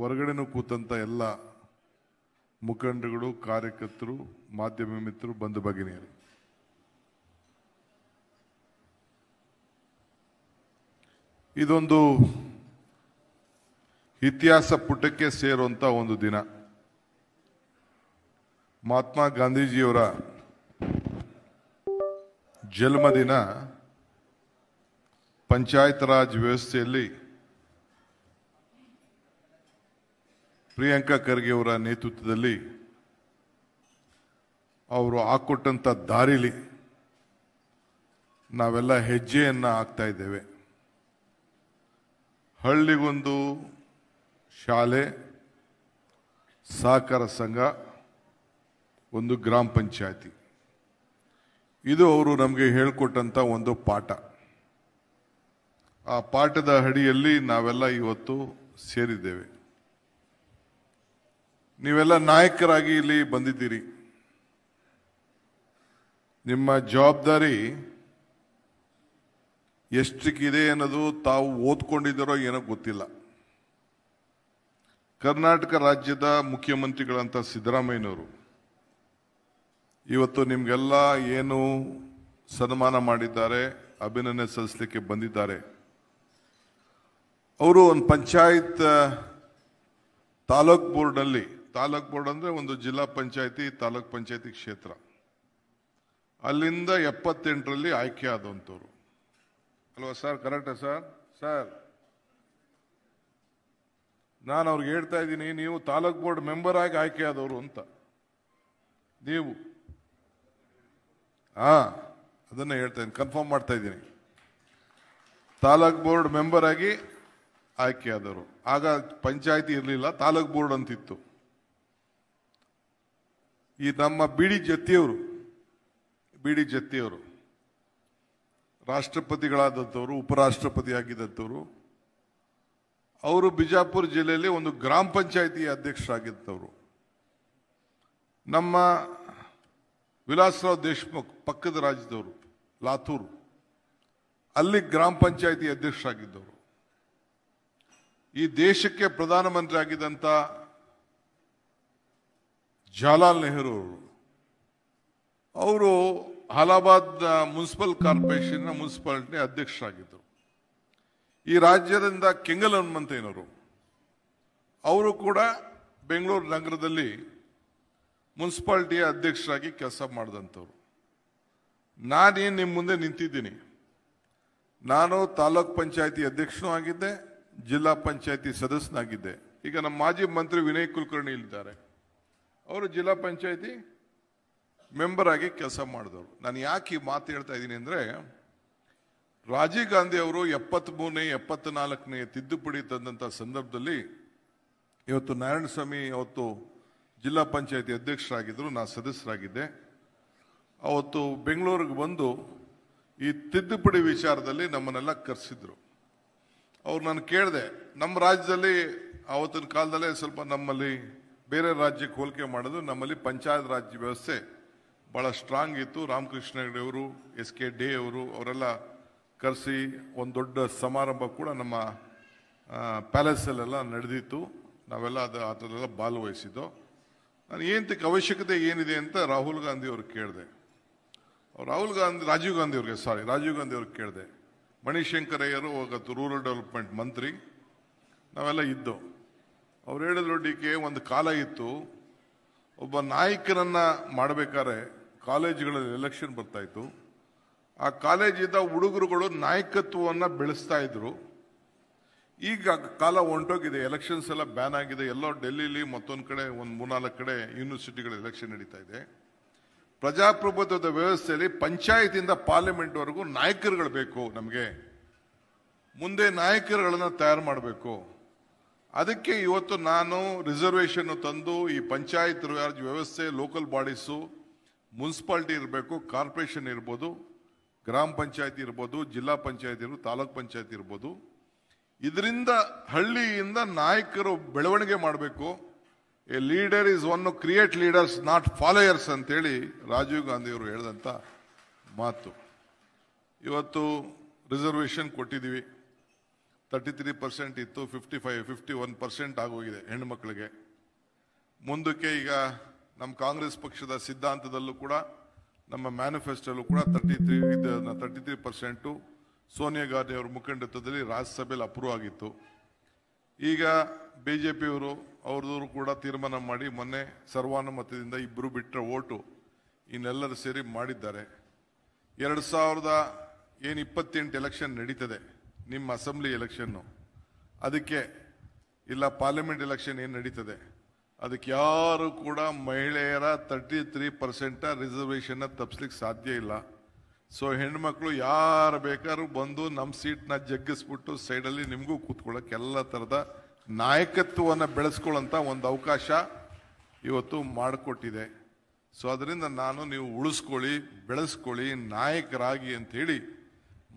ಹೊರಗಡೆನೂ ಕೂತಂಥ ಎಲ್ಲ ಮುಖಂಡರುಗಳು ಕಾರ್ಯಕರ್ತರು ಮಾಧ್ಯಮ ಮಿತ್ರರು ಬಂದು ಭಗಿನಿಯರು ಇದೊಂದು ಇತಿಹಾಸ ಪುಟಕ್ಕೆ ಸೇರುವಂಥ ಒಂದು ದಿನ ಮಹಾತ್ಮ ಗಾಂಧೀಜಿಯವರ ಜನ್ಮದಿನ ಪಂಚಾಯತ್ ರಾಜ್ ವ್ಯವಸ್ಥೆಯಲ್ಲಿ ಪ್ರಿಯಾಂಕಾ ಖರ್ಗೆ ಅವರ ನೇತೃತ್ವದಲ್ಲಿ ಅವರು ಹಾಕ್ಕೊಟ್ಟಂಥ ದಾರಿಲಿ ನಾವೆಲ್ಲ ಹೆಜ್ಜೆಯನ್ನು ಹಾಕ್ತಾ ಇದ್ದೇವೆ ಹಳ್ಳಿಗೊಂದು ಶಾಲೆ ಸಹಕಾರ ಸಂಘ ಒಂದು ಗ್ರಾಮ ಪಂಚಾಯತಿ ಇದು ಅವರು ನಮಗೆ ಹೇಳ್ಕೊಟ್ಟಂಥ ಒಂದು ಪಾಠ ಆ ಪಾಠದ ಅಡಿಯಲ್ಲಿ ನಾವೆಲ್ಲ ಇವತ್ತು ಸೇರಿದ್ದೇವೆ ನೀವೆಲ್ಲ ನಾಯಕರಾಗಿ ಇಲ್ಲಿ ಬಂದಿದ್ದೀರಿ ನಿಮ್ಮ ಜವಾಬ್ದಾರಿ ಎಷ್ಟಕ್ಕಿದೆ ಅನ್ನೋದು ತಾವು ಓದ್ಕೊಂಡಿದ್ದೀರೋ ಏನೋ ಗೊತ್ತಿಲ್ಲ ಕರ್ನಾಟಕ ರಾಜ್ಯದ ಮುಖ್ಯಮಂತ್ರಿಗಳಂತ ಸಿದ್ದರಾಮಯ್ಯನವರು ಇವತ್ತು ನಿಮಗೆಲ್ಲ ಏನು ಸನ್ಮಾನ ಮಾಡಿದ್ದಾರೆ ಅಭಿನಂದನೆ ಸಲ್ಲಿಸಲಿಕ್ಕೆ ಬಂದಿದ್ದಾರೆ ಅವರು ಒಂದು ಪಂಚಾಯತ್ ತಾಲೂಕ್ ಬೋರ್ಡಲ್ಲಿ ತಾಲೂಕ್ ಬೋರ್ಡ್ ಅಂದರೆ ಒಂದು ಜಿಲ್ಲಾ ಪಂಚಾಯತಿ ತಾಲೂಕ್ ಪಂಚಾಯತಿ ಕ್ಷೇತ್ರ ಅಲ್ಲಿಂದ ಎಪ್ಪತ್ತೆಂಟರಲ್ಲಿ ಆಯ್ಕೆ ಆದಂಥವ್ರು ಅಲ್ವಾ ಸರ್ ಕರೆಕ್ಟಾ ಸರ್ ಸರ್ ನಾನು ಅವ್ರಿಗೆ ಹೇಳ್ತಾ ಇದ್ದೀನಿ ನೀವು ತಾಲೂಕ್ ಬೋರ್ಡ್ ಮೆಂಬರ್ ಆಗಿ ಆಯ್ಕೆ ಆದವರು ಅಂತ ನೀವು ಹಾಂ ಅದನ್ನು ಹೇಳ್ತಾ ಇದ್ದೀನಿ ಕನ್ಫರ್ಮ್ ಮಾಡ್ತಾ ಇದ್ದೀನಿ ತಾಲೂಕ್ ಬೋರ್ಡ್ ಮೆಂಬರ್ ಆಗಿ ಆಯ್ಕೆ ಆದವರು ಆಗ ಪಂಚಾಯತಿ ಇರಲಿಲ್ಲ ತಾಲೂಕ್ ಬೋರ್ಡ್ ಅಂತಿತ್ತು ಈ ನಮ್ಮ ಬಿಡಿ ಜತ್ತಿಯವರು ಬಿಡಿ ಜತ್ತಿಯವರು ರಾಷ್ಟ್ರಪತಿಗಳಾದಂಥವರು ಉಪರಾಷ್ಟ್ರಪತಿ ಆಗಿದ್ದಂಥವ್ರು ಅವರು ಬಿಜಾಪುರ ಜಿಲ್ಲೆಯಲ್ಲಿ ಒಂದು ಗ್ರಾಮ ಪಂಚಾಯಿತಿ ಅಧ್ಯಕ್ಷರಾಗಿದ್ದವರು ನಮ್ಮ ವಿಲಾಸರಾವ್ ದೇಶ್ಮುಖ್ ಪಕ್ಕದ ರಾಜ್ಯದವರು ಲಾತೂರು ಅಲ್ಲಿ ಗ್ರಾಮ ಪಂಚಾಯಿತಿ ಅಧ್ಯಕ್ಷರಾಗಿದ್ದವರು ಈ ದೇಶಕ್ಕೆ ಪ್ರಧಾನಮಂತ್ರಿ ಆಗಿದ್ದಂಥ ಜವಾಹರ್ಲಾಲ್ ನೆಹರು ಅವರು ಅವರು ಅಲಹಾಬಾದ್ ಮುನ್ಸಿಪಲ್ ಕಾರ್ಪೊರೇಷನ್ನ ಮುನ್ಸಿಪಾಲಿಟಿ ಅಧ್ಯಕ್ಷರಾಗಿದ್ದರು ಈ ರಾಜ್ಯದಿಂದ ಕೆಂಗಲ್ ಏನವರು ಅವರು ಕೂಡ ಬೆಂಗಳೂರು ನಗರದಲ್ಲಿ ಮುನ್ಸಿಪಾಲ್ಟಿಯ ಅಧ್ಯಕ್ಷರಾಗಿ ಕೆಲಸ ಮಾಡಿದಂಥವ್ರು ನಾನೇನು ನಿಮ್ಮ ಮುಂದೆ ನಿಂತಿದ್ದೀನಿ ನಾನು ತಾಲೂಕ್ ಪಂಚಾಯತಿ ಅಧ್ಯಕ್ಷನೂ ಆಗಿದ್ದೆ ಜಿಲ್ಲಾ ಪಂಚಾಯತಿ ಸದಸ್ಯನಾಗಿದ್ದೆ ಈಗ ನಮ್ಮ ಮಾಜಿ ಮಂತ್ರಿ ವಿನಯ್ ಕುಲಕರ್ಣಿ ಇಲ್ಲಿದ್ದಾರೆ ಅವರು ಜಿಲ್ಲಾ ಪಂಚಾಯತಿ ಮೆಂಬರ್ ಆಗಿ ಕೆಲಸ ಮಾಡಿದವರು ನಾನು ಯಾಕೆ ಈ ಮಾತು ಹೇಳ್ತಾ ಇದ್ದೀನಿ ಅಂದರೆ ರಾಜೀವ್ ಗಾಂಧಿ ಅವರು ಮೂರನೇ ಎಪ್ಪತ್ನಾಲ್ಕನೇ ತಿದ್ದುಪಡಿ ತಂದಂಥ ಸಂದರ್ಭದಲ್ಲಿ ಇವತ್ತು ನಾರಾಯಣಸ್ವಾಮಿ ಅವತ್ತು ಜಿಲ್ಲಾ ಪಂಚಾಯತಿ ಅಧ್ಯಕ್ಷರಾಗಿದ್ದರು ನಾನು ಸದಸ್ಯರಾಗಿದ್ದೆ ಅವತ್ತು ಬೆಂಗಳೂರಿಗೆ ಬಂದು ಈ ತಿದ್ದುಪಡಿ ವಿಚಾರದಲ್ಲಿ ನಮ್ಮನ್ನೆಲ್ಲ ಕರೆಸಿದ್ರು ಅವ್ರು ನಾನು ಕೇಳಿದೆ ನಮ್ಮ ರಾಜ್ಯದಲ್ಲಿ ಆವತ್ತಿನ ಕಾಲದಲ್ಲೇ ಸ್ವಲ್ಪ ನಮ್ಮಲ್ಲಿ ಬೇರೆ ರಾಜ್ಯಕ್ಕೆ ಹೋಲಿಕೆ ಮಾಡೋದು ನಮ್ಮಲ್ಲಿ ಪಂಚಾಯತ್ ರಾಜ್ ವ್ಯವಸ್ಥೆ ಭಾಳ ಸ್ಟ್ರಾಂಗ್ ಇತ್ತು ರಾಮಕೃಷ್ಣ ಅವರು ಎಸ್ ಕೆ ಡೇ ಅವರು ಅವರೆಲ್ಲ ಕರೆಸಿ ಒಂದು ದೊಡ್ಡ ಸಮಾರಂಭ ಕೂಡ ನಮ್ಮ ಪ್ಯಾಲೇಸಲ್ಲೆಲ್ಲ ನಡೆದಿತ್ತು ನಾವೆಲ್ಲ ಅದು ಆ ಭಾಗವಹಿಸಿದ್ದು ನಾನು ಏನಂತಕ್ಕೆ ಅವಶ್ಯಕತೆ ಏನಿದೆ ಅಂತ ರಾಹುಲ್ ಗಾಂಧಿ ಅವ್ರಿಗೆ ಕೇಳಿದೆ ರಾಹುಲ್ ಗಾಂಧಿ ರಾಜೀವ್ ಗಾಂಧಿ ಅವ್ರಿಗೆ ಸಾರಿ ರಾಜೀವ್ ಗಾಂಧಿ ಅವ್ರಿಗೆ ಕೇಳಿದೆ ಮಣಿಶಂಕರಯ್ಯರು ಅವತ್ತು ರೂರಲ್ ಡೆವಲಪ್ಮೆಂಟ್ ಮಂತ್ರಿ ನಾವೆಲ್ಲ ಇದ್ದೋ ಅವ್ರು ಹೇಳಿದ್ರು ಡಿ ಕೆ ಒಂದು ಕಾಲ ಇತ್ತು ಒಬ್ಬ ನಾಯಕರನ್ನ ಮಾಡಬೇಕಾದ್ರೆ ಕಾಲೇಜುಗಳಲ್ಲಿ ಎಲೆಕ್ಷನ್ ಬರ್ತಾಯಿತ್ತು ಆ ಕಾಲೇಜಿಂದ ಹುಡುಗರುಗಳು ನಾಯಕತ್ವವನ್ನು ಬೆಳೆಸ್ತಾ ಇದ್ರು ಈಗ ಕಾಲ ಹೊಂಟೋಗಿದೆ ಎಲೆಕ್ಷನ್ಸ್ ಎಲ್ಲ ಬ್ಯಾನ್ ಆಗಿದೆ ಎಲ್ಲೋ ಡೆಲ್ಲಿಲಿ ಮತ್ತೊಂದು ಕಡೆ ಒಂದು ಮೂರ್ನಾಲ್ಕು ಕಡೆ ಯೂನಿವರ್ಸಿಟಿಗಳ ಎಲೆಕ್ಷನ್ ನಡೀತಾ ಇದೆ ಪ್ರಜಾಪ್ರಭುತ್ವದ ವ್ಯವಸ್ಥೆಯಲ್ಲಿ ಪಂಚಾಯತಿಂದ ಪಾರ್ಲಿಮೆಂಟ್ವರೆಗೂ ನಾಯಕರುಗಳು ಬೇಕು ನಮಗೆ ಮುಂದೆ ನಾಯಕರುಗಳನ್ನು ತಯಾರು ಮಾಡಬೇಕು ಅದಕ್ಕೆ ಇವತ್ತು ನಾನು ರಿಸರ್ವೇಷನ್ನು ತಂದು ಈ ಪಂಚಾಯತ್ ರಾಜ್ ವ್ಯವಸ್ಥೆ ಲೋಕಲ್ ಬಾಡೀಸು ಮುನ್ಸಿಪಾಲ್ಟಿ ಇರಬೇಕು ಕಾರ್ಪೊರೇಷನ್ ಇರ್ಬೋದು ಗ್ರಾಮ ಪಂಚಾಯತ್ ಇರ್ಬೋದು ಜಿಲ್ಲಾ ಪಂಚಾಯತ್ ಇರ್ಬೋದು ತಾಲೂಕ್ ಪಂಚಾಯತ್ ಇರ್ಬೋದು ಇದರಿಂದ ಹಳ್ಳಿಯಿಂದ ನಾಯಕರು ಬೆಳವಣಿಗೆ ಮಾಡಬೇಕು a leader is one create leaders not followers ಅಂತೇಳಿ ರಾಜೀವ್ ಗಾಂಧಿಯವರು ಹೇಳಿದಂಥ ಮಾತು ಇವತ್ತು ರಿಸರ್ವೇಷನ್ ಕೊಟ್ಟಿದ್ದೀವಿ ತರ್ಟಿ ತ್ರೀ ಪರ್ಸೆಂಟ್ ಇತ್ತು fifty five fifty one percent ಆಗೋಗಿದೆ ಹೆಣ್ಣುಮಕ್ಕಳಿಗೆ ಮುಂದಕ್ಕೆ ಈಗ ನಮ್ಮ ಕಾಂಗ್ರೆಸ್ ಪಕ್ಷದ ಸಿದ್ಧಾಂತದಲ್ಲೂ ಕೂಡ ನಮ್ಮ ಮ್ಯಾನಿಫೆಸ್ಟೋಲ್ಲೂ ಕೂಡ thirty three thirty three percent Sonia Gandhi ಅವರ ಮುಖಂಡತ್ವದಲ್ಲಿ ರಾಜ್ಯಸಭೆಯಲ್ಲಿ ಅಪ್ರೂವ್ ಆಗಿತ್ತು ಈಗ ಬಿ ಜೆ ಪಿಯವರು ಅವ್ರದವರು ಕೂಡ ತೀರ್ಮಾನ ಮಾಡಿ ಮೊನ್ನೆ ಸರ್ವಾನುಮತದಿಂದ ಇಬ್ಬರು ಬಿಟ್ಟರೆ ಓಟು ಇನ್ನೆಲ್ಲರೂ ಸೇರಿ ಮಾಡಿದ್ದಾರೆ ಎರಡು ಸಾವಿರದ ಏನು ಇಪ್ಪತ್ತೆಂಟು ಎಲೆಕ್ಷನ್ ನಡೀತದೆ ನಿಮ್ಮ ಅಸೆಂಬ್ಲಿ ಎಲೆಕ್ಷನ್ನು ಅದಕ್ಕೆ ಇಲ್ಲ ಪಾರ್ಲಿಮೆಂಟ್ ಎಲೆಕ್ಷನ್ ಏನು ನಡೀತದೆ ಅದಕ್ಕೆ ಯಾರು ಕೂಡ ಮಹಿಳೆಯರ ತರ್ಟಿ ತ್ರೀ ಪರ್ಸೆಂಟ ರಿಸರ್ವೇಷನ್ನ ತಪ್ಪಿಸ್ಲಿಕ್ಕೆ ಸಾಧ್ಯ ಇಲ್ಲ ಸೊ ಹೆಣ್ಮಕ್ಳು ಯಾರು ಬೇಕಾದ್ರೂ ಬಂದು ನಮ್ಮ ಸೀಟ್ನ ಜಗ್ಗಿಸ್ಬಿಟ್ಟು ಸೈಡಲ್ಲಿ ನಿಮಗೂ ಕೂತ್ಕೊಳ್ಳೋಕೆ ಎಲ್ಲ ಥರದ ನಾಯಕತ್ವವನ್ನು ಬೆಳೆಸ್ಕೊಳ್ಳೋಂಥ ಒಂದು ಅವಕಾಶ ಇವತ್ತು ಮಾಡಿಕೊಟ್ಟಿದೆ ಸೊ ಅದರಿಂದ ನಾನು ನೀವು ಉಳಿಸ್ಕೊಳ್ಳಿ ಬೆಳೆಸ್ಕೊಳ್ಳಿ ನಾಯಕರಾಗಿ ಅಂಥೇಳಿ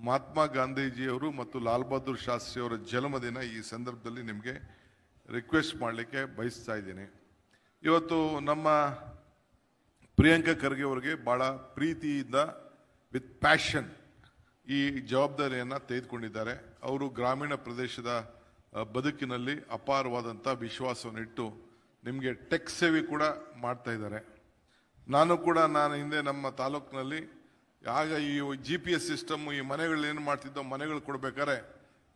ಮಹಾತ್ಮ ಗಾಂಧೀಜಿಯವರು ಮತ್ತು ಲಾಲ್ ಬಹದ್ದೂರ್ ಶಾಸ್ತ್ರಿಯವರ ಜನ್ಮದಿನ ಈ ಸಂದರ್ಭದಲ್ಲಿ ನಿಮಗೆ ರಿಕ್ವೆಸ್ಟ್ ಮಾಡಲಿಕ್ಕೆ ಬಯಸ್ತಾ ಇದ್ದೀನಿ ಇವತ್ತು ನಮ್ಮ ಪ್ರಿಯಾಂಕಾ ಖರ್ಗೆ ಅವರಿಗೆ ಭಾಳ ಪ್ರೀತಿಯಿಂದ ವಿತ್ ಪ್ಯಾಷನ್ ಈ ಜವಾಬ್ದಾರಿಯನ್ನು ತೆಗೆದುಕೊಂಡಿದ್ದಾರೆ ಅವರು ಗ್ರಾಮೀಣ ಪ್ರದೇಶದ ಬದುಕಿನಲ್ಲಿ ಅಪಾರವಾದಂಥ ವಿಶ್ವಾಸವನ್ನು ಇಟ್ಟು ನಿಮಗೆ ಟೆಕ್ ಸೇವೆ ಕೂಡ ಮಾಡ್ತಾ ಇದ್ದಾರೆ ನಾನು ಕೂಡ ನಾನು ಹಿಂದೆ ನಮ್ಮ ತಾಲೂಕಿನಲ್ಲಿ ಆಗ ಈ ಜಿ ಪಿ ಎಸ್ ಸಿಸ್ಟಮ್ ಈ ಮನೆಗಳು ಏನು ಮಾಡ್ತಿದ್ದೋ ಮನೆಗಳು ಕೊಡ್ಬೇಕಾರೆ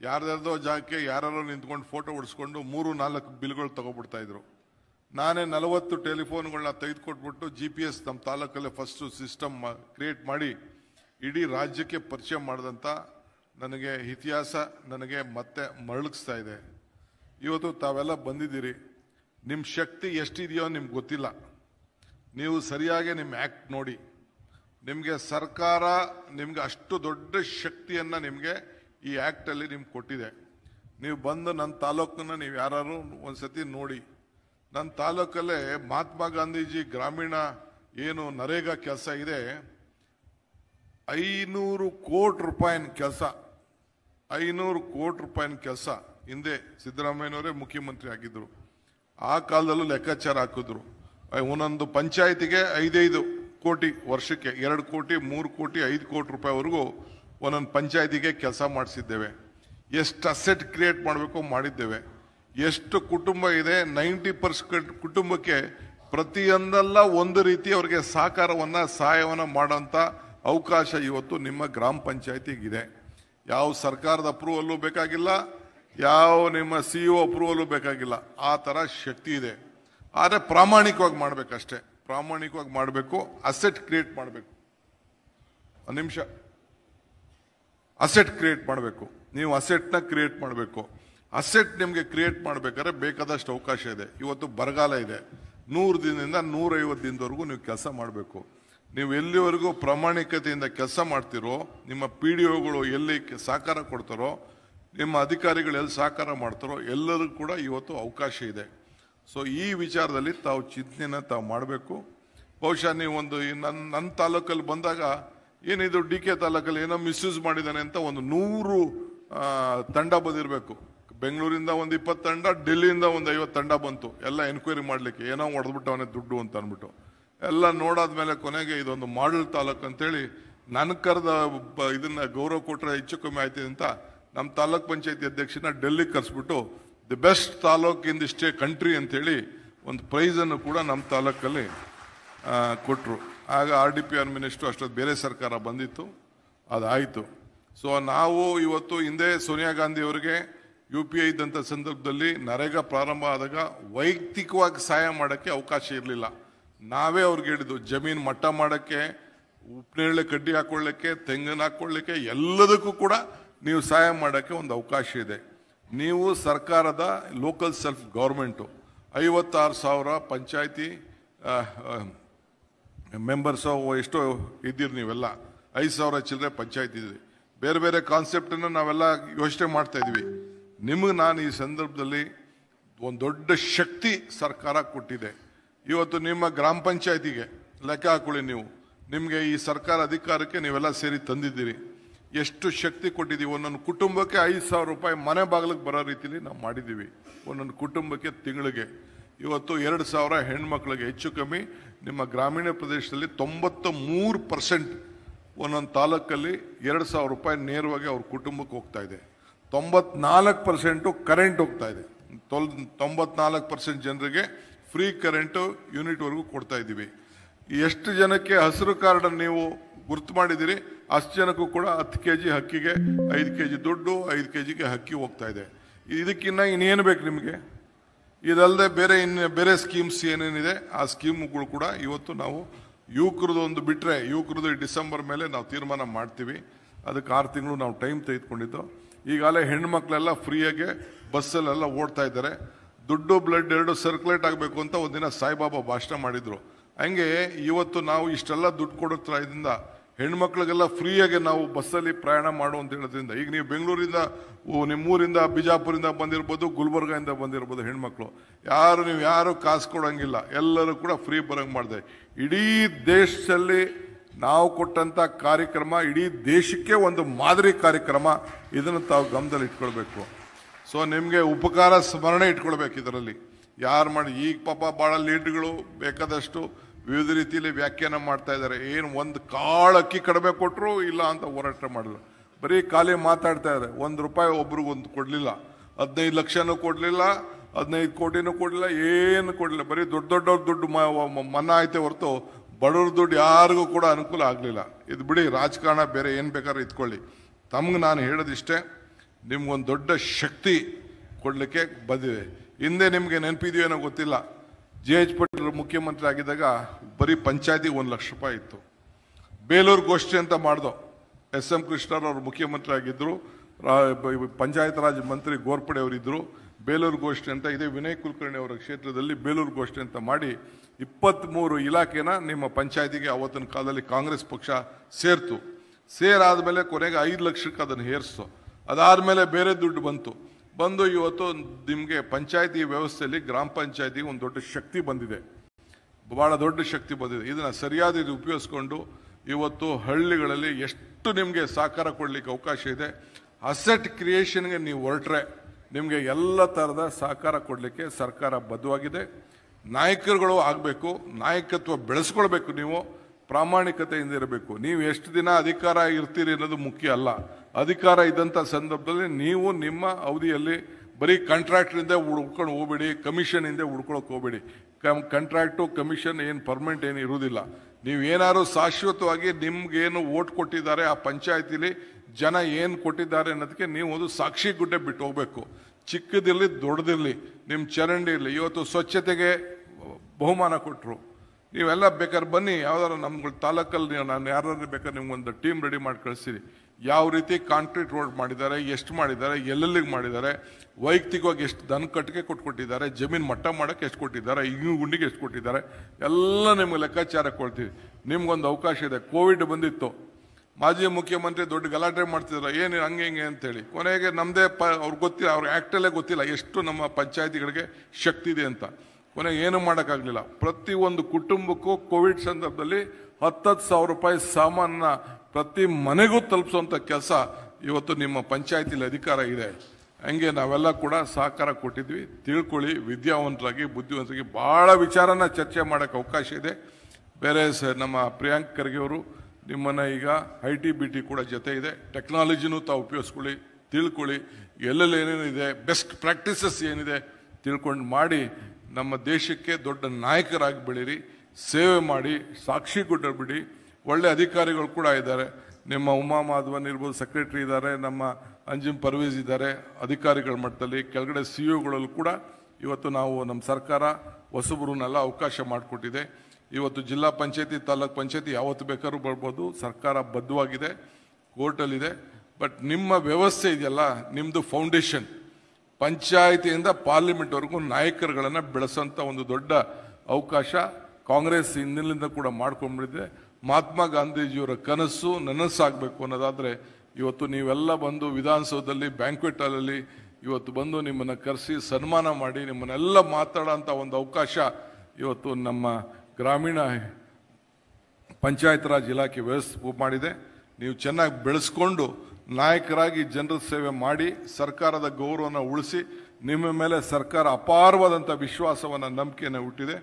ಯಾರ್ದಾರ್ದೋ ಜಾಗಕ್ಕೆ ಯಾರ್ಯಾರೋ ನಿಂತ್ಕೊಂಡು ಫೋಟೋ ಹೊಡಿಸ್ಕೊಂಡು ಮೂರು ನಾಲ್ಕು ಬಿಲ್ಗಳು ತಗೊಬಿಡ್ತಾ ಇದ್ರು ನಾನೇ ನಲವತ್ತು ಟೆಲಿಫೋನ್ಗಳನ್ನ ತೆಗೆದುಕೊಟ್ಬಿಟ್ಟು ಜಿ ಪಿ ಎಸ್ ನಮ್ಮ ತಾಲೂಕಲ್ಲೇ ಫಸ್ಟು ಸಿಸ್ಟಮ್ ಕ್ರಿಯೇಟ್ ಮಾಡಿ ಇಡೀ ರಾಜ್ಯಕ್ಕೆ ಪರಿಚಯ ಮಾಡಿದಂಥ ನನಗೆ ಇತಿಹಾಸ ನನಗೆ ಮತ್ತೆ ಮರಳಿಸ್ತಾ ಇದೆ ಇವತ್ತು ತಾವೆಲ್ಲ ಬಂದಿದ್ದೀರಿ ನಿಮ್ಮ ಶಕ್ತಿ ಎಷ್ಟಿದೆಯೋ ನಿಮ್ಗೆ ಗೊತ್ತಿಲ್ಲ ನೀವು ಸರಿಯಾಗಿ ನಿಮ್ಮ ಆ್ಯಕ್ಟ್ ನೋಡಿ ನಿಮಗೆ ಸರ್ಕಾರ ನಿಮಗೆ ಅಷ್ಟು ದೊಡ್ಡ ಶಕ್ತಿಯನ್ನು ನಿಮಗೆ ಈ ಆ್ಯಕ್ಟಲ್ಲಿ ನಿಮ್ಗೆ ಕೊಟ್ಟಿದೆ ನೀವು ಬಂದು ನನ್ನ ತಾಲೂಕನ್ನು ನೀವು ಯಾರು ಒಂದು ಸತಿ ನೋಡಿ ನನ್ನ ತಾಲೂಕಲ್ಲೇ ಮಹಾತ್ಮ ಗಾಂಧೀಜಿ ಗ್ರಾಮೀಣ ಏನು ನರೇಗಾ ಕೆಲಸ ಇದೆ ಐನೂರು ಕೋಟಿ ರೂಪಾಯಿನ ಕೆಲಸ ಐನೂರು ಕೋಟಿ ರೂಪಾಯಿನ ಕೆಲಸ ಹಿಂದೆ ಸಿದ್ದರಾಮಯ್ಯನವರೇ ಮುಖ್ಯಮಂತ್ರಿ ಆಗಿದ್ದರು ಆ ಕಾಲದಲ್ಲೂ ಲೆಕ್ಕಾಚಾರ ಹಾಕಿದ್ರು ಒಂದೊಂದು ಪಂಚಾಯತಿಗೆ ಐದೈದು ಕೋಟಿ ವರ್ಷಕ್ಕೆ ಎರಡು ಕೋಟಿ ಮೂರು ಕೋಟಿ ಐದು ಕೋಟಿ ರೂಪಾಯಿವರೆಗೂ ಒಂದೊಂದು ಪಂಚಾಯತಿಗೆ ಕೆಲಸ ಮಾಡಿಸಿದ್ದೇವೆ ಎಷ್ಟು ಅಸೆಟ್ ಕ್ರಿಯೇಟ್ ಮಾಡಬೇಕು ಮಾಡಿದ್ದೇವೆ ಎಷ್ಟು ಕುಟುಂಬ ಇದೆ ನೈಂಟಿ ಪರ್ಸೆಂಟ್ ಕುಟುಂಬಕ್ಕೆ ಪ್ರತಿಯೊಂದಲ್ಲ ಒಂದು ರೀತಿ ಅವರಿಗೆ ಸಹಕಾರವನ್ನು ಸಹಾಯವನ್ನು ಮಾಡೋಂಥ ಅವಕಾಶ ಇವತ್ತು ನಿಮ್ಮ ಗ್ರಾಮ ಪಂಚಾಯತಿಗಿದೆ ಯಾವ ಸರ್ಕಾರದ ಅಪ್ರೂವಲ್ಲೂ ಬೇಕಾಗಿಲ್ಲ ಯಾವ ನಿಮ್ಮ ಸಿ ಇ ಒ ಅಪ್ರೂವಲ್ಲೂ ಬೇಕಾಗಿಲ್ಲ ಆ ಥರ ಶಕ್ತಿ ಇದೆ ಆದರೆ ಪ್ರಾಮಾಣಿಕವಾಗಿ ಮಾಡಬೇಕಷ್ಟೇ ಪ್ರಾಮಾಣಿಕವಾಗಿ ಮಾಡಬೇಕು ಅಸೆಟ್ ಕ್ರಿಯೇಟ್ ಮಾಡಬೇಕು ಒಂದು ನಿಮಿಷ ಅಸೆಟ್ ಕ್ರಿಯೇಟ್ ಮಾಡಬೇಕು ನೀವು ಅಸೆಟ್ನ ಕ್ರಿಯೇಟ್ ಮಾಡಬೇಕು ಅಸೆಟ್ ನಿಮಗೆ ಕ್ರಿಯೇಟ್ ಮಾಡಬೇಕಾದ್ರೆ ಬೇಕಾದಷ್ಟು ಅವಕಾಶ ಇದೆ ಇವತ್ತು ಬರಗಾಲ ಇದೆ ನೂರು ದಿನದಿಂದ ನೂರೈವತ್ತು ದಿನದವರೆಗೂ ನೀವು ಕೆಲಸ ಮಾಡಬೇಕು ನೀವು ಎಲ್ಲಿವರೆಗೂ ಪ್ರಾಮಾಣಿಕತೆಯಿಂದ ಕೆಲಸ ಮಾಡ್ತಿರೋ ನಿಮ್ಮ ಪಿ ಡಿ ಒಗಳು ಎಲ್ಲಿ ಸಹಕಾರ ಕೊಡ್ತಾರೋ ನಿಮ್ಮ ಅಧಿಕಾರಿಗಳು ಎಲ್ಲಿ ಸಹಕಾರ ಮಾಡ್ತಾರೋ ಎಲ್ಲರಿಗೂ ಕೂಡ ಇವತ್ತು ಅವಕಾಶ ಇದೆ ಸೊ ಈ ವಿಚಾರದಲ್ಲಿ ತಾವು ಚಿಂತನೆಯನ್ನು ತಾವು ಮಾಡಬೇಕು ಬಹುಶಃ ನೀವು ಒಂದು ನನ್ನ ನನ್ನ ತಾಲೂಕಲ್ಲಿ ಬಂದಾಗ ಏನಿದು ಡಿ ಕೆ ತಾಲೂಕಲ್ಲಿ ಏನೋ ಮಿಸ್ಯೂಸ್ ಮಾಡಿದ್ದಾನೆ ಅಂತ ಒಂದು ನೂರು ತಂಡ ಬಂದಿರಬೇಕು ಬೆಂಗಳೂರಿಂದ ಒಂದು ಇಪ್ಪತ್ತು ತಂಡ ಡೆಲ್ಲಿಯಿಂದ ಒಂದು ಐವತ್ತು ತಂಡ ಬಂತು ಎಲ್ಲ ಎನ್ಕ್ವೈರಿ ಮಾಡಲಿಕ್ಕೆ ಏನೋ ಅವನೇ ದುಡ್ಡು ಅಂತ ಅಂದ್ಬಿಟ್ಟು ಎಲ್ಲ ಮೇಲೆ ಕೊನೆಗೆ ಇದೊಂದು ಮಾಡಲ್ ತಾಲೂಕು ಅಂತೇಳಿ ನನ್ನ ಕರೆದ ಇದನ್ನು ಗೌರವ ಕೊಟ್ಟರೆ ಹೆಚ್ಚು ಕಮ್ಮಿ ಆಯ್ತು ಅಂತ ನಮ್ಮ ತಾಲೂಕ್ ಪಂಚಾಯತಿ ಅಧ್ಯಕ್ಷನ ಡೆಲ್ಲಿಗೆ ಕರೆಸ್ಬಿಟ್ಟು the best taluk in the state country ಅಂತೇಳಿ ಒಂದು ಪ್ರೈಸನ್ನು ಕೂಡ ನಮ್ಮ ತಾಲೂಕಲ್ಲಿ ಕೊಟ್ಟರು ಆಗ R D P R minister ಅಷ್ಟೊತ್ತು ಬೇರೆ ಸರ್ಕಾರ ಬಂದಿತ್ತು ಅದಾಯಿತು ಸೊ ನಾವು ಇವತ್ತು ಹಿಂದೆ ಸೋನಿಯಾ ಗಾಂಧಿಯವರಿಗೆ ಯು ಪಿ ಐ ಇದ್ದಂಥ ಸಂದರ್ಭದಲ್ಲಿ ನರೇಗಾ ಪ್ರಾರಂಭ ಆದಾಗ ವೈಯಕ್ತಿಕವಾಗಿ ಸಹಾಯ ಮಾಡೋಕ್ಕೆ ಅವಕಾಶ ಇರಲಿಲ್ಲ ನಾವೇ ಅವ್ರಿಗೆ ಹೇಳಿದ್ದು ಜಮೀನು ಮಟ್ಟ ಮಾಡೋಕ್ಕೆ ಉಪ್ಪುನೇರಳೆ ಕಡ್ಡಿ ಹಾಕ್ಕೊಳ್ಳೋಕ್ಕೆ ತೆಂಗನ್ನು ಹಾಕ್ಕೊಳ್ಳಿಕ್ಕೆ ಎಲ್ಲದಕ್ಕೂ ಕೂಡ ನೀವು ಸಹಾಯ ಮಾಡೋಕ್ಕೆ ಒಂದು ಅವಕಾಶ ಇದೆ ನೀವು ಸರ್ಕಾರದ ಲೋಕಲ್ ಸೆಲ್ಫ್ ಗೌರ್ಮೆಂಟು ಐವತ್ತಾರು ಸಾವಿರ ಪಂಚಾಯತಿ ಮೆಂಬರ್ಸು ಎಷ್ಟೋ ಇದ್ದೀರಿ ನೀವೆಲ್ಲ ಐದು ಸಾವಿರ ಚಿಲ್ಲರೆ ಪಂಚಾಯತ್ ಇದ್ದೀರಿ ಬೇರೆ ಬೇರೆ ಕಾನ್ಸೆಪ್ಟನ್ನು ನಾವೆಲ್ಲ ಯೋಚನೆ ಮಾಡ್ತಾಯಿದ್ವಿ ನಿಮಗೆ ನಾನು ಈ ಸಂದರ್ಭದಲ್ಲಿ ಒಂದು ದೊಡ್ಡ ಶಕ್ತಿ ಸರ್ಕಾರ ಕೊಟ್ಟಿದೆ ಇವತ್ತು ನಿಮ್ಮ ಗ್ರಾಮ ಪಂಚಾಯತಿಗೆ ಲೆಕ್ಕ ಹಾಕೊಳ್ಳಿ ನೀವು ನಿಮಗೆ ಈ ಸರ್ಕಾರ ಅಧಿಕಾರಕ್ಕೆ ನೀವೆಲ್ಲ ಸೇರಿ ತಂದಿದ್ದೀರಿ ಎಷ್ಟು ಶಕ್ತಿ ಕೊಟ್ಟಿದ್ದೀವಿ ಒಂದೊಂದು ಕುಟುಂಬಕ್ಕೆ ಐದು ಸಾವಿರ ರೂಪಾಯಿ ಮನೆ ಬಾಗಿಲಿಗೆ ಬರೋ ರೀತಿಲಿ ನಾವು ಮಾಡಿದ್ದೀವಿ ಒಂದೊಂದು ಕುಟುಂಬಕ್ಕೆ ತಿಂಗಳಿಗೆ ಇವತ್ತು ಎರಡು ಸಾವಿರ ಹೆಣ್ಮಕ್ಳಿಗೆ ಹೆಚ್ಚು ಕಮ್ಮಿ ನಿಮ್ಮ ಗ್ರಾಮೀಣ ಪ್ರದೇಶದಲ್ಲಿ ತೊಂಬತ್ತ ಮೂರು ಪರ್ಸೆಂಟ್ ಒಂದೊಂದು ತಾಲೂಕಲ್ಲಿ ಎರಡು ಸಾವಿರ ರೂಪಾಯಿ ನೇರವಾಗಿ ಅವ್ರ ಕುಟುಂಬಕ್ಕೆ ಹೋಗ್ತಾ ಇದೆ ತೊಂಬತ್ನಾಲ್ಕು ಪರ್ಸೆಂಟು ಕರೆಂಟ್ ಹೋಗ್ತಾ ಇದೆ ತೊಲ್ ತೊಂಬತ್ನಾಲ್ಕು ಪರ್ಸೆಂಟ್ ಜನರಿಗೆ ಫ್ರೀ ಕರೆಂಟು ಯೂನಿಟ್ವರೆಗೂ ಕೊಡ್ತಾ ಇದ್ದೀವಿ ಎಷ್ಟು ಜನಕ್ಕೆ ಹಸಿರು ಕಾರ್ಡನ್ನು ನೀವು ಗುರ್ತು ಮಾಡಿದ್ದೀರಿ ಅಷ್ಟು ಜನಕ್ಕೂ ಕೂಡ ಹತ್ತು ಕೆ ಜಿ ಹಕ್ಕಿಗೆ ಐದು ಕೆ ಜಿ ದುಡ್ಡು ಐದು ಕೆ ಜಿಗೆ ಹಕ್ಕಿ ಹೋಗ್ತಾ ಇದೆ ಇದಕ್ಕಿನ್ನ ಇನ್ನೇನು ಬೇಕು ನಿಮಗೆ ಇದಲ್ಲದೆ ಬೇರೆ ಇನ್ನು ಬೇರೆ ಸ್ಕೀಮ್ಸ್ ಏನೇನಿದೆ ಆ ಸ್ಕೀಮ್ಗಳು ಕೂಡ ಇವತ್ತು ನಾವು ಯುವಕರದ್ದು ಒಂದು ಬಿಟ್ಟರೆ ಯುವಕರದ್ದು ಡಿಸೆಂಬರ್ ಮೇಲೆ ನಾವು ತೀರ್ಮಾನ ಮಾಡ್ತೀವಿ ಅದಕ್ಕೆ ಆರು ತಿಂಗಳು ನಾವು ಟೈಮ್ ತೆಗೆದುಕೊಂಡಿದ್ದು ಈಗಾಗಲೇ ಹೆಣ್ಮಕ್ಳೆಲ್ಲ ಫ್ರೀಯಾಗೆ ಬಸ್ಸಲ್ಲೆಲ್ಲ ಓಡ್ತಾ ಇದ್ದಾರೆ ದುಡ್ಡು ಬ್ಲಡ್ ಎರಡು ಸರ್ಕ್ಯುಲೇಟ್ ಆಗಬೇಕು ಅಂತ ಒಂದಿನ ಸಾಯಿಬಾಬಾ ಭಾಷಣ ಮಾಡಿದರು ಹಂಗೆ ಇವತ್ತು ನಾವು ಇಷ್ಟೆಲ್ಲ ದುಡ್ಡು ಕೊಡೋ ಹೆಣ್ಮಕ್ಳಿಗೆಲ್ಲ ಫ್ರೀಯಾಗಿ ನಾವು ಬಸ್ಸಲ್ಲಿ ಪ್ರಯಾಣ ಅಂತ ಹೇಳೋದ್ರಿಂದ ಈಗ ನೀವು ಬೆಂಗಳೂರಿಂದ ನಿಮ್ಮೂರಿಂದ ಬಿಜಾಪುರಿಂದ ಬಂದಿರ್ಬೋದು ಗುಲ್ಬರ್ಗದಿಂದ ಬಂದಿರ್ಬೋದು ಹೆಣ್ಮಕ್ಳು ಯಾರು ನೀವು ಯಾರು ಕಾಸು ಕೊಡೋಂಗಿಲ್ಲ ಎಲ್ಲರೂ ಕೂಡ ಫ್ರೀ ಬರೋಂಗೆ ಮಾಡಿದೆ ಇಡೀ ದೇಶದಲ್ಲಿ ನಾವು ಕೊಟ್ಟಂಥ ಕಾರ್ಯಕ್ರಮ ಇಡೀ ದೇಶಕ್ಕೆ ಒಂದು ಮಾದರಿ ಕಾರ್ಯಕ್ರಮ ಇದನ್ನು ತಾವು ಗಮನದಲ್ಲಿ ಇಟ್ಕೊಳ್ಬೇಕು ಸೊ ನಿಮಗೆ ಉಪಕಾರ ಸ್ಮರಣೆ ಇಟ್ಕೊಳ್ಬೇಕು ಇದರಲ್ಲಿ ಯಾರು ಮಾಡಿ ಈಗ ಪಾಪ ಭಾಳ ಲೀಡ್ಗಳು ಬೇಕಾದಷ್ಟು ವಿವಿಧ ರೀತಿಯಲ್ಲಿ ವ್ಯಾಖ್ಯಾನ ಮಾಡ್ತಾ ಇದ್ದಾರೆ ಏನು ಒಂದು ಕಾಳು ಅಕ್ಕಿ ಕಡಿಮೆ ಕೊಟ್ಟರು ಇಲ್ಲ ಅಂತ ಹೋರಾಟ ಮಾಡಲ್ಲ ಬರೀ ಖಾಲಿ ಮಾತಾಡ್ತಾ ಇದ್ದಾರೆ ಒಂದು ರೂಪಾಯಿ ಒಬ್ರಿಗೊಂದು ಕೊಡಲಿಲ್ಲ ಹದಿನೈದು ಲಕ್ಷನೂ ಕೊಡಲಿಲ್ಲ ಹದಿನೈದು ಕೋಟಿನೂ ಕೊಡಲಿಲ್ಲ ಏನು ಕೊಡಲಿಲ್ಲ ಬರೀ ದೊಡ್ಡ ದೊಡ್ಡವ್ರ ದುಡ್ಡು ಮನ ಐತೆ ಹೊರತು ಬಡವ್ರ ದುಡ್ಡು ಯಾರಿಗೂ ಕೂಡ ಅನುಕೂಲ ಆಗಲಿಲ್ಲ ಇದು ಬಿಡಿ ರಾಜಕಾರಣ ಬೇರೆ ಏನು ಬೇಕಾದ್ರೂ ಇದ್ಕೊಳ್ಳಿ ತಮ್ಗೆ ನಾನು ಹೇಳೋದಿಷ್ಟೇ ನಿಮ್ಗೊಂದು ದೊಡ್ಡ ಶಕ್ತಿ ಕೊಡಲಿಕ್ಕೆ ಬಂದಿದೆ ಹಿಂದೆ ನಿಮಗೆ ನೆನಪಿದೆಯೋ ಏನೋ ಗೊತ್ತಿಲ್ಲ ಜೆ ಎಚ್ ಪಟೇಲ್ ಮುಖ್ಯಮಂತ್ರಿ ಆಗಿದ್ದಾಗ ಬರೀ ಪಂಚಾಯತಿ ಒಂದು ಲಕ್ಷ ರೂಪಾಯಿ ಇತ್ತು ಬೇಲೂರು ಗೋಷ್ಠಿ ಅಂತ ಮಾಡಿದೋ ಎಸ್ ಎಂ ಅವರು ಮುಖ್ಯಮಂತ್ರಿ ಆಗಿದ್ದರು ಪಂಚಾಯತ್ ರಾಜ್ ಮಂತ್ರಿ ಗೋರ್ಪಡೆ ಅವರಿದ್ದರು ಬೇಲೂರು ಗೋಷ್ಠಿ ಅಂತ ಇದೇ ವಿನಯ್ ಕುಲಕರ್ಣಿ ಅವರ ಕ್ಷೇತ್ರದಲ್ಲಿ ಬೇಲೂರು ಗೋಷ್ಠಿ ಅಂತ ಮಾಡಿ ಇಪ್ಪತ್ತ್ಮೂರು ಇಲಾಖೆನ ನಿಮ್ಮ ಪಂಚಾಯತಿಗೆ ಅವತ್ತಿನ ಕಾಲದಲ್ಲಿ ಕಾಂಗ್ರೆಸ್ ಪಕ್ಷ ಸೇರ್ತು ಸೇರಾದ ಮೇಲೆ ಕೊನೆಗೆ ಐದು ಲಕ್ಷಕ್ಕೆ ಅದನ್ನು ಹೇರಿಸ್ತು ಅದಾದಮೇಲೆ ಬೇರೆ ದುಡ್ಡು ಬಂತು ಬಂದು ಇವತ್ತು ನಿಮಗೆ ಪಂಚಾಯತಿ ವ್ಯವಸ್ಥೆಯಲ್ಲಿ ಗ್ರಾಮ ಪಂಚಾಯತಿ ಒಂದು ದೊಡ್ಡ ಶಕ್ತಿ ಬಂದಿದೆ ಭಾಳ ದೊಡ್ಡ ಶಕ್ತಿ ಬಂದಿದೆ ಇದನ್ನು ಸರಿಯಾದ ರೀತಿ ಉಪಯೋಗಿಸ್ಕೊಂಡು ಇವತ್ತು ಹಳ್ಳಿಗಳಲ್ಲಿ ಎಷ್ಟು ನಿಮಗೆ ಸಹಕಾರ ಕೊಡಲಿಕ್ಕೆ ಅವಕಾಶ ಇದೆ ಅಸೆಟ್ ಕ್ರಿಯೇಷನ್ಗೆ ನೀವು ಹೊರಟ್ರೆ ನಿಮಗೆ ಎಲ್ಲ ಥರದ ಸಹಕಾರ ಕೊಡಲಿಕ್ಕೆ ಸರ್ಕಾರ ಬದ್ಧವಾಗಿದೆ ನಾಯಕರುಗಳು ಆಗಬೇಕು ನಾಯಕತ್ವ ಬೆಳೆಸ್ಕೊಳ್ಬೇಕು ನೀವು ಪ್ರಾಮಾಣಿಕತೆಯಿಂದ ಇರಬೇಕು ನೀವು ಎಷ್ಟು ದಿನ ಅಧಿಕಾರ ಇರ್ತೀರಿ ಅನ್ನೋದು ಮುಖ್ಯ ಅಲ್ಲ ಅಧಿಕಾರ ಇದ್ದಂಥ ಸಂದರ್ಭದಲ್ಲಿ ನೀವು ನಿಮ್ಮ ಅವಧಿಯಲ್ಲಿ ಬರೀ ಕಾಂಟ್ರಾಕ್ಟ್ರಿಂದ ಹುಡ್ಕೊಂಡು ಹೋಗ್ಬೇಡಿ ಕಮಿಷನಿಂದ ಹುಡ್ಕೊಳಕ್ಕೆ ಹೋಗ್ಬೇಡಿ ಕಮ್ ಕಾಂಟ್ರಾಕ್ಟು ಕಮಿಷನ್ ಏನು ಪರ್ಮನೆಂಟ್ ಏನು ಇರುವುದಿಲ್ಲ ನೀವು ಏನಾದ್ರು ಶಾಶ್ವತವಾಗಿ ನಿಮ್ಗೇನು ಓಟ್ ಕೊಟ್ಟಿದ್ದಾರೆ ಆ ಪಂಚಾಯತಿಲಿ ಜನ ಏನು ಕೊಟ್ಟಿದ್ದಾರೆ ಅನ್ನೋದಕ್ಕೆ ನೀವು ಒಂದು ಸಾಕ್ಷಿ ಗುಡ್ಡೆ ಬಿಟ್ಟು ಹೋಗ್ಬೇಕು ಚಿಕ್ಕದಿರಲಿ ದೊಡ್ಡದಿರಲಿ ನಿಮ್ಮ ಚರಂಡಿ ಇರಲಿ ಇವತ್ತು ಸ್ವಚ್ಛತೆಗೆ ಬಹುಮಾನ ಕೊಟ್ಟರು ನೀವೆಲ್ಲ ಬೇಕಾದ್ರೆ ಬನ್ನಿ ಯಾವ್ದಾರು ನಮ್ಗಳು ತಾಲೂಕಲ್ಲಿ ನಾನು ಯಾರು ಬೇಕಾದ್ರೆ ನಿಮ್ಗೊಂದು ಟೀಮ್ ರೆಡಿ ಮಾಡಿ ಕಳಿಸ್ತೀನಿ ಯಾವ ರೀತಿ ಕಾಂಕ್ರೀಟ್ ರೋಡ್ ಮಾಡಿದ್ದಾರೆ ಎಷ್ಟು ಮಾಡಿದ್ದಾರೆ ಎಲ್ಲೆಲ್ಲಿಗೆ ಮಾಡಿದ್ದಾರೆ ವೈಯಕ್ತಿಕವಾಗಿ ಎಷ್ಟು ದನ ಕಟ್ಟಿಗೆ ಕೊಟ್ಕೊಟ್ಟಿದ್ದಾರೆ ಜಮೀನು ಮಟ್ಟ ಮಾಡೋಕ್ಕೆ ಎಷ್ಟು ಕೊಟ್ಟಿದ್ದಾರೆ ಇನ್ನೂ ಗುಂಡಿಗೆ ಎಷ್ಟು ಕೊಟ್ಟಿದ್ದಾರೆ ಎಲ್ಲ ನಿಮಗೆ ಲೆಕ್ಕಾಚಾರ ಕೊಡ್ತೀವಿ ನಿಮ್ಗೊಂದು ಅವಕಾಶ ಇದೆ ಕೋವಿಡ್ ಬಂದಿತ್ತು ಮಾಜಿ ಮುಖ್ಯಮಂತ್ರಿ ದೊಡ್ಡ ಗಲಾಟೆ ಮಾಡ್ತಿದ್ರು ಏನು ಹಂಗೆ ಹಿಂಗೆ ಅಂತೇಳಿ ಕೊನೆಗೆ ನಮ್ಮದೇ ಪ ಅವ್ರಿಗೆ ಗೊತ್ತಿಲ್ಲ ಅವ್ರ ಆ್ಯಕ್ಟಲ್ಲೇ ಗೊತ್ತಿಲ್ಲ ಎಷ್ಟು ನಮ್ಮ ಪಂಚಾಯತಿಗಳಿಗೆ ಶಕ್ತಿ ಇದೆ ಅಂತ ಕೊನೆಗೆ ಏನು ಮಾಡೋಕ್ಕಾಗಲಿಲ್ಲ ಪ್ರತಿಯೊಂದು ಕುಟುಂಬಕ್ಕೂ ಕೋವಿಡ್ ಸಂದರ್ಭದಲ್ಲಿ ಹತ್ತತ್ತು ಸಾವಿರ ರೂಪಾಯಿ ಸಾಮಾನ ಪ್ರತಿ ಮನೆಗೂ ತಲುಪಿಸುವಂಥ ಕೆಲಸ ಇವತ್ತು ನಿಮ್ಮ ಪಂಚಾಯತಿಲಿ ಅಧಿಕಾರ ಇದೆ ಹಂಗೆ ನಾವೆಲ್ಲ ಕೂಡ ಸಹಕಾರ ಕೊಟ್ಟಿದ್ವಿ ತಿಳ್ಕೊಳ್ಳಿ ವಿದ್ಯಾವಂತರಾಗಿ ಬುದ್ಧಿವಂತರಾಗಿ ಭಾಳ ವಿಚಾರನ ಚರ್ಚೆ ಮಾಡೋಕ್ಕೆ ಅವಕಾಶ ಇದೆ ಬೇರೆ ಸ ನಮ್ಮ ಪ್ರಿಯಾಂಕ್ ಖರ್ಗೆ ಅವರು ನಿಮ್ಮನ್ನು ಈಗ ಐ ಟಿ ಬಿ ಟಿ ಕೂಡ ಜೊತೆ ಇದೆ ಟೆಕ್ನಾಲಜಿನೂ ತಾವು ಉಪಯೋಗಿಸ್ಕೊಳ್ಳಿ ತಿಳ್ಕೊಳ್ಳಿ ಎಲ್ಲೆಲ್ಲಿ ಏನೇನಿದೆ ಬೆಸ್ಟ್ ಪ್ರಾಕ್ಟೀಸಸ್ ಏನಿದೆ ತಿಳ್ಕೊಂಡು ಮಾಡಿ ನಮ್ಮ ದೇಶಕ್ಕೆ ದೊಡ್ಡ ನಾಯಕರಾಗಿ ಬೆಳೀರಿ ಸೇವೆ ಮಾಡಿ ಸಾಕ್ಷಿ ಬಿಡಿ ಒಳ್ಳೆ ಅಧಿಕಾರಿಗಳು ಕೂಡ ಇದ್ದಾರೆ ನಿಮ್ಮ ಉಮಾ ಮಾಧವನ್ ಇರ್ಬೋದು ಸೆಕ್ರೆಟ್ರಿ ಇದ್ದಾರೆ ನಮ್ಮ ಅಂಜಿಮ್ ಪರ್ವೇಜ್ ಇದ್ದಾರೆ ಅಧಿಕಾರಿಗಳ ಮಟ್ಟದಲ್ಲಿ ಕೆಳಗಡೆ ಸಿ ಒಗಳಲ್ಲೂ e ಕೂಡ ಇವತ್ತು ನಾವು ನಮ್ಮ ಸರ್ಕಾರ ಹೊಸಬರನ್ನೆಲ್ಲ ಅವಕಾಶ ಮಾಡಿಕೊಟ್ಟಿದೆ ಇವತ್ತು ಜಿಲ್ಲಾ ಪಂಚಾಯತಿ ತಾಲೂಕ್ ಪಂಚಾಯತಿ ಯಾವತ್ತು ಬೇಕಾದ್ರೂ ಬರ್ಬೋದು ಸರ್ಕಾರ ಬದ್ಧವಾಗಿದೆ ಕೋರ್ಟಲ್ಲಿದೆ ಬಟ್ ನಿಮ್ಮ ವ್ಯವಸ್ಥೆ ಇದೆಯಲ್ಲ ನಿಮ್ಮದು ಫೌಂಡೇಶನ್ ಪಂಚಾಯತಿಯಿಂದ ಪಾರ್ಲಿಮೆಂಟ್ವರೆಗೂ ನಾಯಕರುಗಳನ್ನು ಬೆಳೆಸೋಂಥ ಒಂದು ದೊಡ್ಡ ಅವಕಾಶ ಕಾಂಗ್ರೆಸ್ ಹಿಂದಿನಿಂದ ಕೂಡ ಮಾಡ್ಕೊಂಡ್ಬಿಟ್ಟಿದೆ ಮಹಾತ್ಮ ಗಾಂಧೀಜಿಯವರ ಕನಸು ನನಸಾಗಬೇಕು ಅನ್ನೋದಾದರೆ ಇವತ್ತು ನೀವೆಲ್ಲ ಬಂದು ವಿಧಾನಸೌಧದಲ್ಲಿ ಬ್ಯಾಂಕ್ವೆಟ್ ಇವತ್ತು ಬಂದು ನಿಮ್ಮನ್ನು ಕರೆಸಿ ಸನ್ಮಾನ ಮಾಡಿ ನಿಮ್ಮನ್ನೆಲ್ಲ ಮಾತಾಡೋಂಥ ಒಂದು ಅವಕಾಶ ಇವತ್ತು ನಮ್ಮ ಗ್ರಾಮೀಣ ಪಂಚಾಯತ್ ರಾಜ್ ಇಲಾಖೆ ವ್ಯವಸ್ಥೆ ಮಾಡಿದೆ ನೀವು ಚೆನ್ನಾಗಿ ಬೆಳೆಸ್ಕೊಂಡು ನಾಯಕರಾಗಿ ಜನರ ಸೇವೆ ಮಾಡಿ ಸರ್ಕಾರದ ಗೌರವನ ಉಳಿಸಿ ನಿಮ್ಮ ಮೇಲೆ ಸರ್ಕಾರ ಅಪಾರವಾದಂಥ ವಿಶ್ವಾಸವನ್ನು ನಂಬಿಕೆಯನ್ನು ಹುಟ್ಟಿದೆ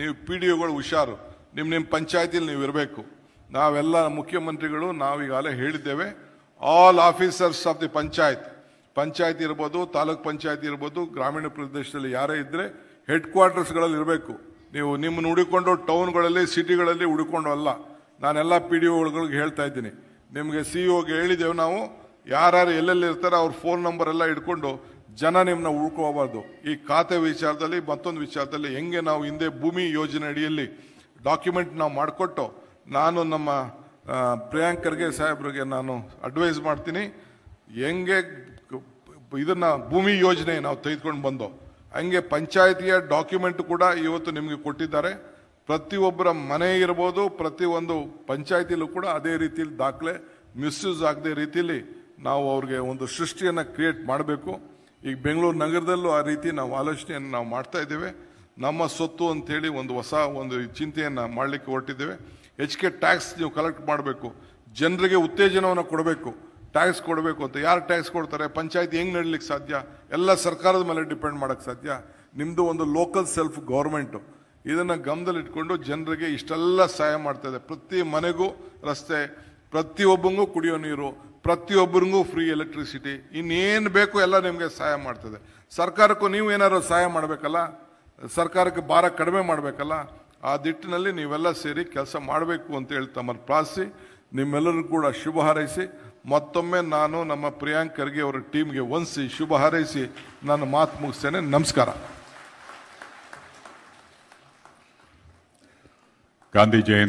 ನೀವು ಪಿ ಡಿ ಒಗಳು ಹುಷಾರು ನಿಮ್ಮ ನಿಮ್ಮ ಪಂಚಾಯತಿಲಿ ನೀವು ಇರಬೇಕು ನಾವೆಲ್ಲ ಮುಖ್ಯಮಂತ್ರಿಗಳು ನಾವೀಗಾಗಲೇ ಹೇಳಿದ್ದೇವೆ all officers of the panchayat panchayat ಇರ್ಬೋದು ತಾಲೂಕ್ ಪಂಚಾಯತ್ ಇರ್ಬೋದು ಗ್ರಾಮೀಣ ಪ್ರದೇಶದಲ್ಲಿ ಯಾರೇ ಇದ್ದರೆ ಹೆಡ್ ಕ್ವಾರ್ಟರ್ಸ್ಗಳಲ್ಲಿ ಇರಬೇಕು ನೀವು ನಿಮ್ಮನ್ನು ಹುಡುಕೊಂಡು ಟೌನ್ಗಳಲ್ಲಿ ಸಿಟಿಗಳಲ್ಲಿ ಹುಡುಕೊಂಡು ಅಲ್ಲ ನಾನೆಲ್ಲ ಪಿ ಡಿ ಒಗಳಿಗೆ ಹೇಳ್ತಾ ಇದ್ದೀನಿ ನಿಮಗೆ ಸಿ ಒಗೆ e ಹೇಳಿದ್ದೇವೆ ನಾವು ಯಾರ್ಯಾರು ಎಲ್ಲೆಲ್ಲಿ ಇರ್ತಾರೆ ಅವ್ರ ಫೋನ್ ನಂಬರ್ ಎಲ್ಲ ಇಟ್ಕೊಂಡು ಜನ ನಿಮ್ಮನ್ನ ಉಳ್ಕೋಬಾರ್ದು ಈ ಖಾತೆ ವಿಚಾರದಲ್ಲಿ ಮತ್ತೊಂದು ವಿಚಾರದಲ್ಲಿ ಹೆಂಗೆ ನಾವು ಹಿಂದೆ ಭೂಮಿ ಯೋಜನೆ ಅಡಿಯಲ್ಲಿ ಡಾಕ್ಯುಮೆಂಟ್ ನಾವು ಮಾಡಿಕೊಟ್ಟು ನಾನು ನಮ್ಮ ಪ್ರಿಯಾಂಕರ್ಗೆ ಸಾಹೇಬ್ರಿಗೆ ನಾನು ಅಡ್ವೈಸ್ ಮಾಡ್ತೀನಿ ಹೆಂಗೆ ಇದನ್ನು ಭೂಮಿ ಯೋಜನೆ ನಾವು ತೆಗೆದುಕೊಂಡು ಬಂದೋ ಹಂಗೆ ಪಂಚಾಯಿತಿಯ ಡಾಕ್ಯುಮೆಂಟ್ ಕೂಡ ಇವತ್ತು ನಿಮಗೆ ಕೊಟ್ಟಿದ್ದಾರೆ ಪ್ರತಿಯೊಬ್ಬರ ಮನೆ ಇರ್ಬೋದು ಪ್ರತಿಯೊಂದು ಪಂಚಾಯಿತಿಲೂ ಕೂಡ ಅದೇ ರೀತಿಯಲ್ಲಿ ದಾಖಲೆ ಮಿಸ್ಯೂಸ್ ಆಗದೆ ರೀತಿಯಲ್ಲಿ ನಾವು ಅವ್ರಿಗೆ ಒಂದು ಸೃಷ್ಟಿಯನ್ನು ಕ್ರಿಯೇಟ್ ಮಾಡಬೇಕು ಈಗ ಬೆಂಗಳೂರು ನಗರದಲ್ಲೂ ಆ ರೀತಿ ನಾವು ಆಲೋಚನೆಯನ್ನು ನಾವು ಮಾಡ್ತಾ ಇದ್ದೇವೆ ನಮ್ಮ ಸೊತ್ತು ಅಂಥೇಳಿ ಒಂದು ಹೊಸ ಒಂದು ಚಿಂತೆಯನ್ನು ಮಾಡಲಿಕ್ಕೆ ಹೊರಟಿದ್ದೇವೆ ಕೆ ಟ್ಯಾಕ್ಸ್ ನೀವು ಕಲೆಕ್ಟ್ ಮಾಡಬೇಕು ಜನರಿಗೆ ಉತ್ತೇಜನವನ್ನು ಕೊಡಬೇಕು ಟ್ಯಾಕ್ಸ್ ಕೊಡಬೇಕು ಅಂತ ಯಾರು ಟ್ಯಾಕ್ಸ್ ಕೊಡ್ತಾರೆ ಪಂಚಾಯತ್ ಹೆಂಗೆ ನಡಲಿಕ್ಕೆ ಸಾಧ್ಯ ಎಲ್ಲ ಸರ್ಕಾರದ ಮೇಲೆ ಡಿಪೆಂಡ್ ಮಾಡೋಕ್ಕೆ ಸಾಧ್ಯ ನಿಮ್ಮದು ಒಂದು ಲೋಕಲ್ ಸೆಲ್ಫ್ ಗೌರ್ಮೆಂಟು ಇದನ್ನು ಗಮನದಲ್ಲಿಟ್ಕೊಂಡು ಜನರಿಗೆ ಇಷ್ಟೆಲ್ಲ ಸಹಾಯ ಮಾಡ್ತಾ ಇದೆ ಪ್ರತಿ ಮನೆಗೂ ರಸ್ತೆ ಪ್ರತಿಯೊಬ್ಬಂಗೂ ಕುಡಿಯೋ ನೀರು ಪ್ರತಿಯೊಬ್ಬರಿಗೂ ಫ್ರೀ ಎಲೆಕ್ಟ್ರಿಸಿಟಿ ಇನ್ನೇನು ಬೇಕು ಎಲ್ಲ ನಿಮಗೆ ಸಹಾಯ ಮಾಡ್ತದೆ ಸರ್ಕಾರಕ್ಕೂ ನೀವು ಏನಾದರೂ ಸಹಾಯ ಮಾಡಬೇಕಲ್ಲ ಸರ್ಕಾರಕ್ಕೆ ಭಾರ ಕಡಿಮೆ ಮಾಡಬೇಕಲ್ಲ ಆ ದಿಟ್ಟಿನಲ್ಲಿ ನೀವೆಲ್ಲ ಸೇರಿ ಕೆಲಸ ಮಾಡಬೇಕು ಅಂತ ಹೇಳಿ ತಮ್ಮನ್ನು ಪ್ರಾರ್ಥಿಸಿ ನಿಮ್ಮೆಲ್ಲರೂ ಕೂಡ ಶುಭ ಹಾರೈಸಿ ಮತ್ತೊಮ್ಮೆ ನಾನು ನಮ್ಮ ಪ್ರಿಯಾಂಕ್ ಖರ್ಗೆ ಅವರ ಟೀಮ್ಗೆ ವಂದಿಸಿ ಶುಭ ಹಾರೈಸಿ ನನ್ನ ಮಾತು ಮುಗಿಸ್ತೇನೆ ನಮಸ್ಕಾರ ಗಾಂಧಿ ಜಯಂತಿ